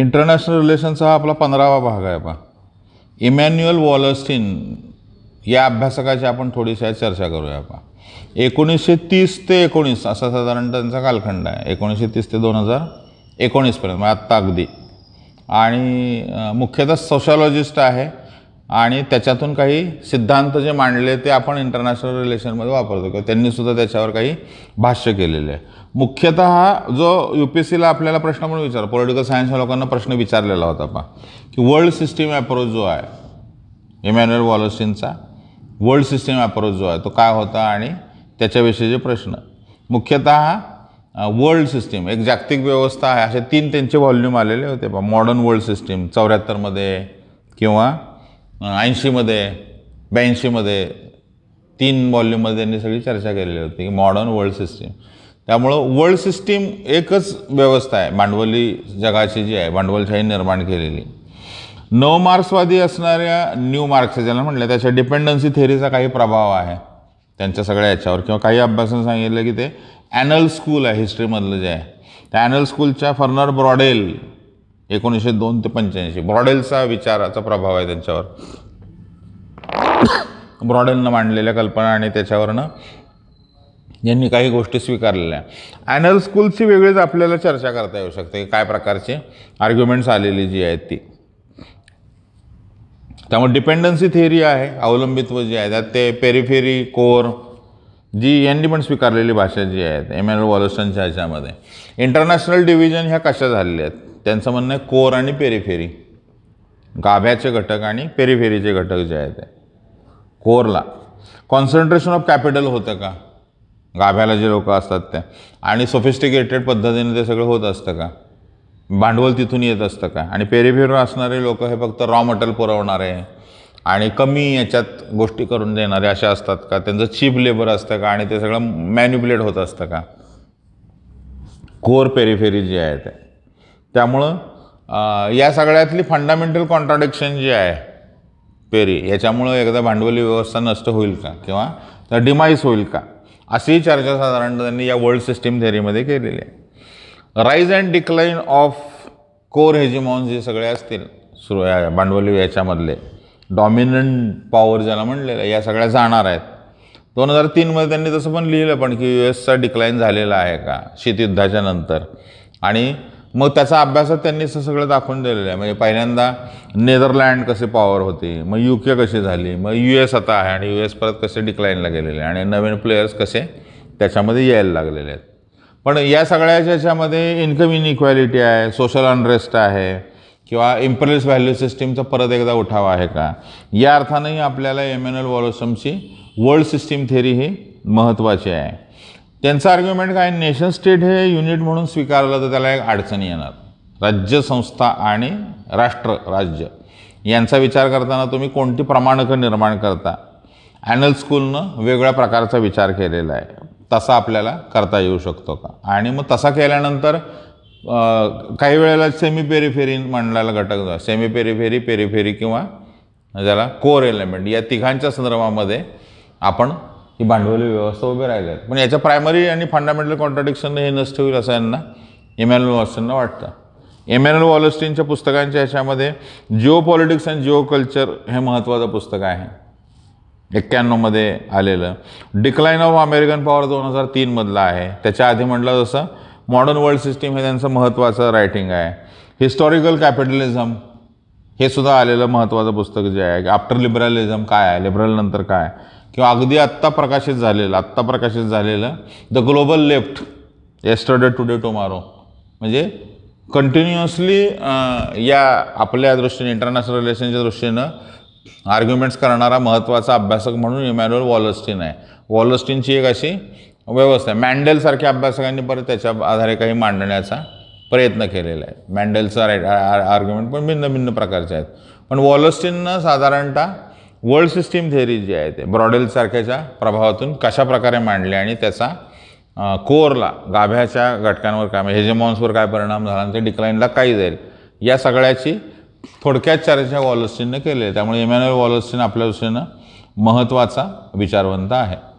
international रिलेशनचा हा आपला पंधरावा भाग आहे बा इमॅन्युअल वॉलस्टीन या अभ्यासकाची आपण थोडीशी चर्चा करूया बा एकोणीसशे तीस ते एकोणीस असा साधारण त्यांचा कालखंड आहे एकोणीसशे तीस ते दोन हजार एकोणीसपर्यंत म्हणजे आत्ता अगदी आणि मुख्यतः सोशॉलॉजिस्ट आहे आणि त्याच्यातून काही सिद्धांत जे मांडले ते आपण इंटरनॅशनल रिलेशनमध्ये वापरतो किंवा त्यांनीसुद्धा त्याच्यावर काही भाष्य केलेलं आहे मुख्यतः जो यू पी एस सीला आपल्याला प्रश्न म्हणून विचार पॉलिटिकल सायन्सच्या लोकांना प्रश्न विचारलेला होता पा की वर्ल्ड सिस्टीम अप्रोच जो आहे इमॅन्युअल वॉलस्टिनचा वर्ल्ड सिस्टीम अप्रोच जो आहे तो काय होता आणि त्याच्याविषयीचे प्रश्न मुख्यतः वर्ल्ड सिस्टीम एक जागतिक व्यवस्था आहे असे तीन त्यांचे व्हॉल्यूम आलेले होते बा मॉडर्न वर्ल्ड सिस्टीम चौऱ्याहत्तरमध्ये किंवा ऐंशीमध्ये ब्याऐंशीमध्ये तीन वॉल्यूममध्ये त्यांनी सगळी चर्चा केलेली होती मॉडर्न वर्ल्ड सिस्टीम त्यामुळं वर्ल्ड सिस्टीम एकच व्यवस्था आहे भांडवली जगाची जी आहे भांडवलशाही निर्माण केलेली नऊ मार्क्सवादी असणाऱ्या न्यू मार्क्स ज्यांना म्हटलं त्याच्या डिपेंडन्सी थेअरीचा काही प्रभाव आहे त्यांच्या सगळ्या याच्यावर किंवा काही अभ्यासानं सांगितलं की ते ॲनल स्कूल आहे हिस्ट्रीमधलं जे आहे त्या ॲनल स्कूलच्या फर्नर ब्रॉडेल एकोणीसशे दोन ते पंच्याऐंशी ब्रॉडेलचा विचाराचा प्रभाव आहे त्यांच्यावर ब्रॉडेलनं मांडलेल्या कल्पना आणि त्याच्यावरनं यांनी काही गोष्टी स्वीकारलेल्या ॲनल स्कूलची वेगळीच आपल्याला चर्चा करता येऊ शकते काय प्रकारचे आर्ग्युमेंट्स आलेली जी आहेत ती त्यामुळे डिपेंडन्सी थिअरी आहे अवलंबित्व जी आहे त्यात ते पेरिफेरी कोर जी यांनी पण स्वीकारलेली भाषा जी आहेत एम एल वॉलस्टनच्या ह्याच्यामध्ये इंटरनॅशनल डिव्हिजन ह्या कशा झालेल्या आहेत त्यांचं म्हणणं आहे कोर आणि पेरीफेरी गाभ्याचे घटक आणि पेरीफेरीचे घटक जे आहेत कोरला कॉन्सन्ट्रेशन ऑफ कॅपिटल होतं का गाभ्याला जे लोक असतात ते आणि सोफिस्टिकेटेड पद्धतीने ते सगळं होत असतं का भांडवल तिथून येत असतं का आणि पेरिफेरीवर असणारे लोक हे फक्त रॉ मटेरियल पुरवणारे आणि कमी याच्यात गोष्टी करून देणारे अशा असतात का त्यांचं चीप लेबर असतं का आणि ते सगळं मॅन्युप्युलेट होत असतं का कोर पेरीफेरी जे आहे ते त्यामुळं या सगळ्यातली फंडामेंटल कॉन्ट्राडिक्शन जी आहे पेरी याच्यामुळं एकदा भांडवली व्यवस्था नष्ट होईल का किंवा डिमाईस होईल का अशी चर्चा साधारणतः त्यांनी या वर्ल्ड सिस्टीम थेअरीमध्ये केलेली आहे rise and decline of core hegemons जे सगळे असतील सुरू भांडवली याच्यामधले डॉमिनंट पॉवर ज्याला म्हणलेलं या सगळ्या जाणार आहेत दोन हजार तीनमध्ये त्यांनी तसं पण लिहिलं पण की यू एसचा डिक्लाईन झालेला आहे का शीतयुद्धाच्या नंतर आणि मग त्याचा अभ्यासात त्यांनी सगळं दाखवून दिलेलं आहे म्हणजे पहिल्यांदा नेदरलँड कसे पॉवर होते मग यू के कसे झाली मग यू एस आता आहे आणि यू एस परत कसे डिक्लाईनला गेलेले आणि नवीन प्लेयर्स कसे त्याच्यामध्ये यायला लागलेले आहेत पण या सगळ्याच्या याच्यामध्ये इन्कम इनइक्वॅलिटी आहे सोशल अनरेस्ट आहे किंवा इम्प्रेस व्हॅल्यू सिस्टीमचा परत एकदा उठावा आहे का या अर्थानंही आपल्याला एम एन एल वॉलोसमची वर्ल्ड सिस्टीम थेरी ही महत्त्वाची आहे त्यांचं आर्ग्युमेंट काय नेशन स्टेट हे युनिट म्हणून स्वीकारलं तर त्याला एक अडचणी येणार राज्य संस्था आणि राष्ट्र राज्य यांचा विचार करताना तुम्ही कोणती प्रमाणकं निर्माण करता ॲनल स्कूलनं वेगळ्या प्रकारचा विचार केलेला आहे तसा आपल्याला करता येऊ शकतो का आणि मग तसा केल्यानंतर काही वेळेला सेमी पेरीफेरी म्हणलेला घटक सेमी पेरीफेरी पेरीफेरी किंवा ज्याला कोर एलिमेंट या तिघांच्या संदर्भामध्ये आपण ही भांडवली व्यवस्था उभे आहेत पण याच्या प्रायमरी आणि फंडामेंटल कॉन्ट्रडिक्शन हे नष्ट होईल असं यांना एमॅन्युअल वॉलस्टीनला वाटतं एमॅन्युअल वॉलस्टीनच्या पुस्तकांच्या ह्याच्यामध्ये geopolitics and geoculture हे महत्त्वाचं पुस्तक आहे एक्क्याण्णवमध्ये आलेलं डिक्लाईन ऑफ अमेरिकन पॉवर दोन हजार तीनमधला आहे त्याच्या आधी म्हटलं जसं मॉडर्न वर्ल्ड सिस्टीम हे त्यांचं महत्त्वाचं रायटिंग आहे हिस्टॉरिकल कॅपिटलिझम हे सुद्धा आलेलं महत्त्वाचं पुस्तक जे आहे आफ्टर लिबरलिझम काय आहे लिबरल नंतर काय किंवा अगदी आत्ता प्रकाशित झालेलं आत्ता प्रकाशित झालेलं the global left yesterday today tomorrow म्हणजे कंटिन्युअसली या आपल्या दृष्टीने इंटरनॅशनल रिलेशनच्या दृष्टीनं आर्ग्युमेंट्स करणारा महत्त्वाचा अभ्यासक म्हणून इमॅन्युअल वॉलस्टीन आहे वॉलस्टीनची एक अशी व्यवस्था आहे मॅन्डेलसारख्या अभ्यासकांनी परत त्याच्या आधारे काही मांडण्याचा प्रयत्न केलेला आहे मॅन्डलचा राईट आर्ग्युमेंट पण भिन्न भिन्न प्रकारचे आहेत पण वॉलस्टीननं साधारणतः वर्ल्ड सिस्टीम थेअरी जी आहे ते ब्रॉडेलसारख्याच्या प्रभावातून कशाप्रकारे मांडले आणि त्याचा कोरला गाभ्याच्या घटकांवर काय म्हणजे हेजेमॉन्सवर काय परिणाम झाला आणि ते डिक्लाईनला काय जाईल या सगळ्याची थोडक्यात चर्चा वॉलस्टीननं केली आहे त्यामुळे इमॅन्युअल वॉलस्टीन आपल्या दृष्टीनं महत्त्वाचा विचारवंत आहे